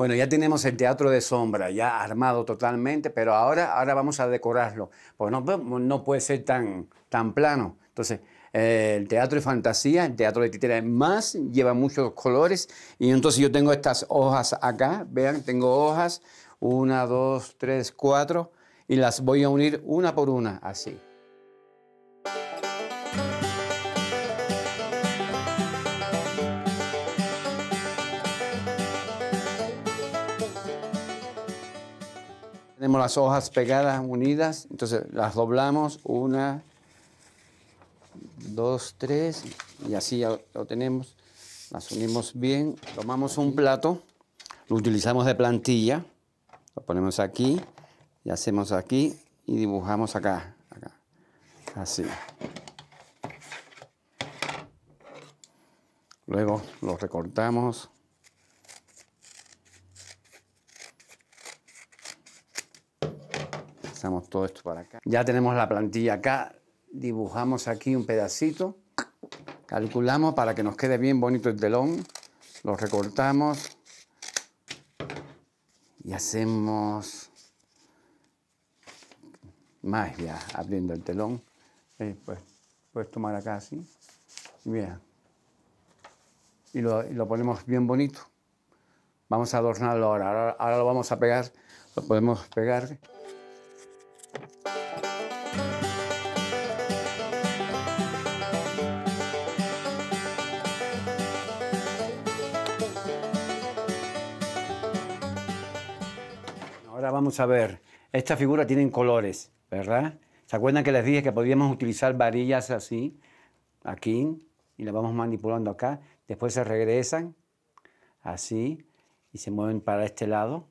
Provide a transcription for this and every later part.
Bueno, ya tenemos el teatro de sombra, ya armado totalmente, pero ahora, ahora vamos a decorarlo, porque no, no puede ser tan, tan plano. Entonces, eh, el teatro de fantasía, el teatro de es más, lleva muchos colores, y entonces yo tengo estas hojas acá, vean, tengo hojas, una, dos, tres, cuatro, y las voy a unir una por una, así. Tenemos las hojas pegadas, unidas, entonces las doblamos, una, dos, tres, y así ya lo tenemos. Las unimos bien, tomamos un plato, lo utilizamos de plantilla, lo ponemos aquí, y hacemos aquí, y dibujamos acá, acá, así. Luego lo recortamos pasamos todo esto para acá. Ya tenemos la plantilla acá, dibujamos aquí un pedacito, calculamos para que nos quede bien bonito el telón, lo recortamos y hacemos más ya, abriendo el telón. Eh, pues, puedes tomar acá así, mira, y lo, lo ponemos bien bonito. Vamos a adornarlo ahora, ahora lo vamos a pegar, lo podemos pegar. vamos a ver. Esta figura tiene colores, ¿verdad? ¿Se acuerdan que les dije que podíamos utilizar varillas así, aquí, y la vamos manipulando acá? Después se regresan, así, y se mueven para este lado.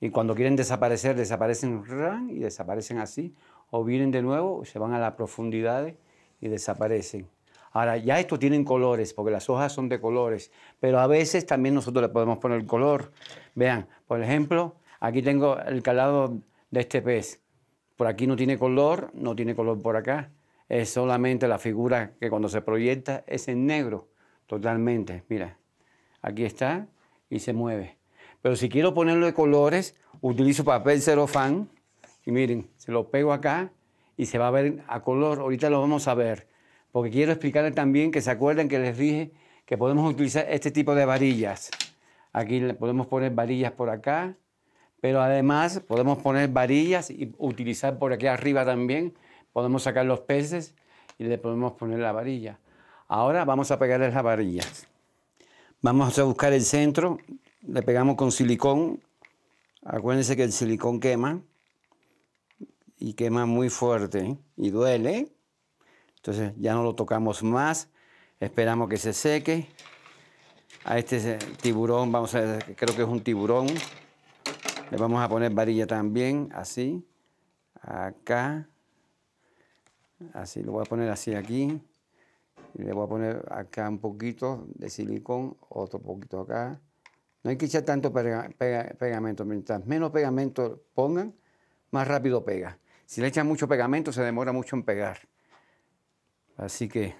Y cuando quieren desaparecer, desaparecen y desaparecen así, o vienen de nuevo, se van a la profundidad y desaparecen. Ahora, ya esto tienen colores, porque las hojas son de colores, pero a veces también nosotros le podemos poner color. Vean, por ejemplo, Aquí tengo el calado de este pez. Por aquí no tiene color, no tiene color por acá. Es solamente la figura que cuando se proyecta es en negro, totalmente. Mira, aquí está y se mueve. Pero si quiero ponerlo de colores, utilizo papel celofán y miren, se lo pego acá y se va a ver a color. Ahorita lo vamos a ver, porque quiero explicarles también que se acuerdan que les dije que podemos utilizar este tipo de varillas. Aquí le podemos poner varillas por acá, pero además podemos poner varillas y utilizar por aquí arriba también. Podemos sacar los peces y le podemos poner la varilla. Ahora vamos a pegarle las varillas. Vamos a buscar el centro, le pegamos con silicón. Acuérdense que el silicón quema y quema muy fuerte ¿eh? y duele. Entonces ya no lo tocamos más, esperamos que se seque. A este tiburón, vamos a creo que es un tiburón. Le vamos a poner varilla también, así, acá, así, lo voy a poner así aquí. le voy a poner acá un poquito de silicón, otro poquito acá. No hay que echar tanto pegamento. Mientras menos pegamento pongan, más rápido pega. Si le echan mucho pegamento, se demora mucho en pegar. Así que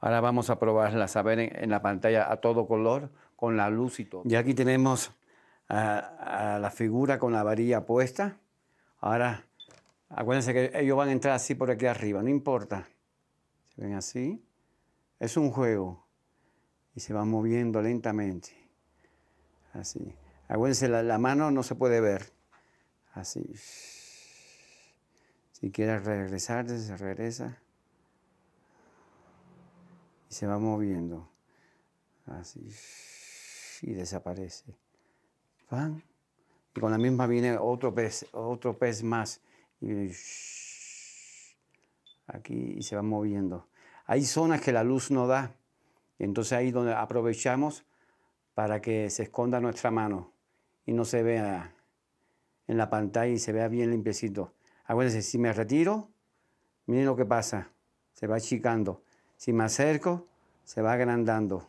ahora vamos a probarla, a ver en, en la pantalla a todo color, con la luz y todo. Y aquí tenemos a, la figura con la varilla puesta. Ahora, acuérdense que ellos van a entrar así por aquí arriba, no importa. Se ven así. Es un juego. Y se va moviendo lentamente. Así. Acuérdense, la, la mano no se puede ver. Así. Si quieres regresar, se regresa. Y se va moviendo. Así. Y desaparece. Y con la misma viene otro pez, otro pez más. aquí y se va moviendo. Hay zonas que la luz no da. entonces ahí es donde aprovechamos para que se esconda nuestra mano y no se vea en la pantalla y se vea bien limpiecito. Acuérdense, si me retiro, miren lo que pasa. Se va achicando. Si me acerco, se va agrandando.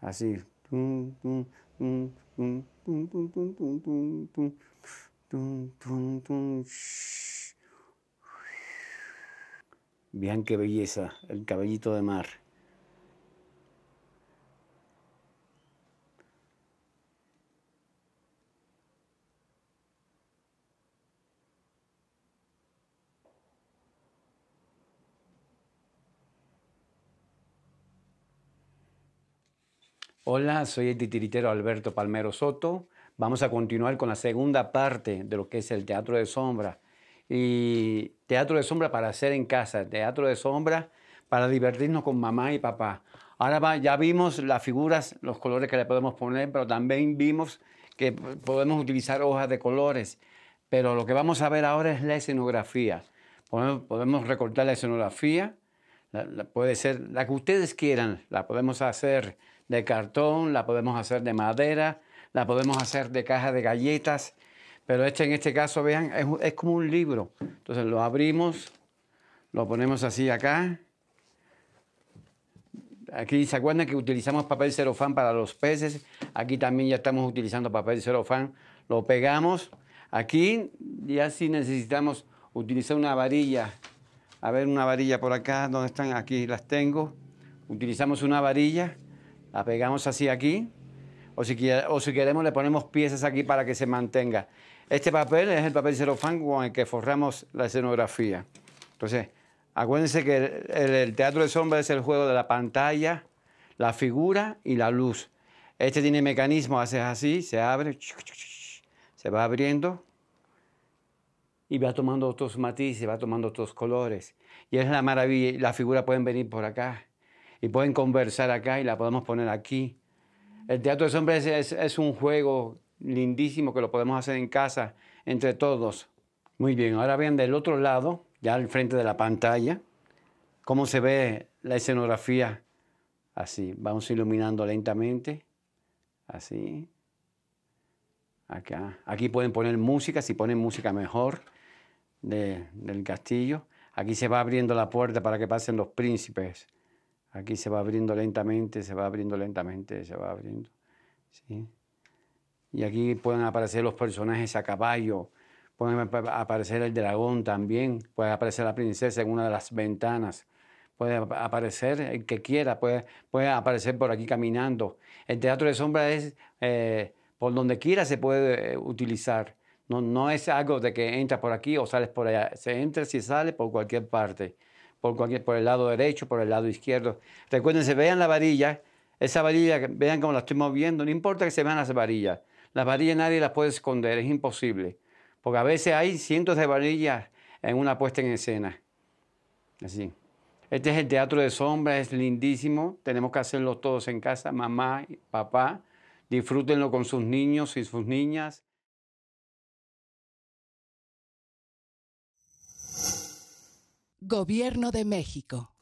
Así. Vean qué belleza, el caballito de mar. Hola, soy el titiritero Alberto Palmero Soto. Vamos a continuar con la segunda parte de lo que es el teatro de sombra. Y teatro de sombra para hacer en casa, teatro de sombra para divertirnos con mamá y papá. Ahora va, ya vimos las figuras, los colores que le podemos poner, pero también vimos que podemos utilizar hojas de colores. Pero lo que vamos a ver ahora es la escenografía. Podemos, recortar la escenografía, puede ser la que ustedes quieran, la podemos hacer de cartón, la podemos hacer de madera, la podemos hacer de caja de galletas, pero este en este caso, vean, es, como un libro. Entonces lo abrimos, lo ponemos así acá. Aquí, ¿se acuerdan que utilizamos papel celofán para los peces? Aquí también ya estamos utilizando papel celofán. Lo pegamos. Aquí ya sí necesitamos utilizar una varilla. A ver, una varilla por acá, ¿dónde están? Aquí las tengo. Utilizamos una varilla la pegamos así aquí. O si, queremos le ponemos piezas aquí para que se mantenga. Este papel es el papel celofán con el que forramos la escenografía. Entonces, acuérdense que el, teatro de sombra es el juego de la pantalla, la figura y la luz. Este tiene mecanismo, haces así, se abre, se va abriendo y va tomando otros matices, va tomando otros colores. Y es la maravilla, la figura pueden venir por acá, y pueden conversar acá y la podemos poner aquí. El teatro de sombras es, un juego lindísimo que lo podemos hacer en casa entre todos. Muy bien, ahora vean del otro lado, ya al frente de la pantalla, cómo se ve la escenografía. Así, vamos iluminando lentamente. Así. Acá. Aquí pueden poner música, si ponen música mejor, del castillo. Aquí se va abriendo la puerta para que pasen los príncipes. Aquí se va abriendo lentamente, se va abriendo lentamente, se va abriendo. ¿sí? Y aquí pueden aparecer los personajes a caballo, pueden aparecer el dragón también, puede aparecer la princesa en una de las ventanas, puede aparecer el que quiera, puede, aparecer por aquí caminando. El teatro de sombra es eh, por donde quiera se puede eh, utilizar. No, no es algo de que entras por aquí o sales por allá. Se entra y sale por cualquier parte por, por el lado derecho, por el lado izquierdo. Recuérdense, vean la varilla, esa varilla, vean cómo la estoy moviendo, no importa que se vean las varillas. Las varillas nadie las puede esconder, es imposible, porque a veces hay cientos de varillas en una puesta en escena. Así. Este es el teatro de sombras, es lindísimo, tenemos que hacerlo todos en casa, mamá, papá, disfrútenlo con sus niños y sus niñas. Gobierno de México.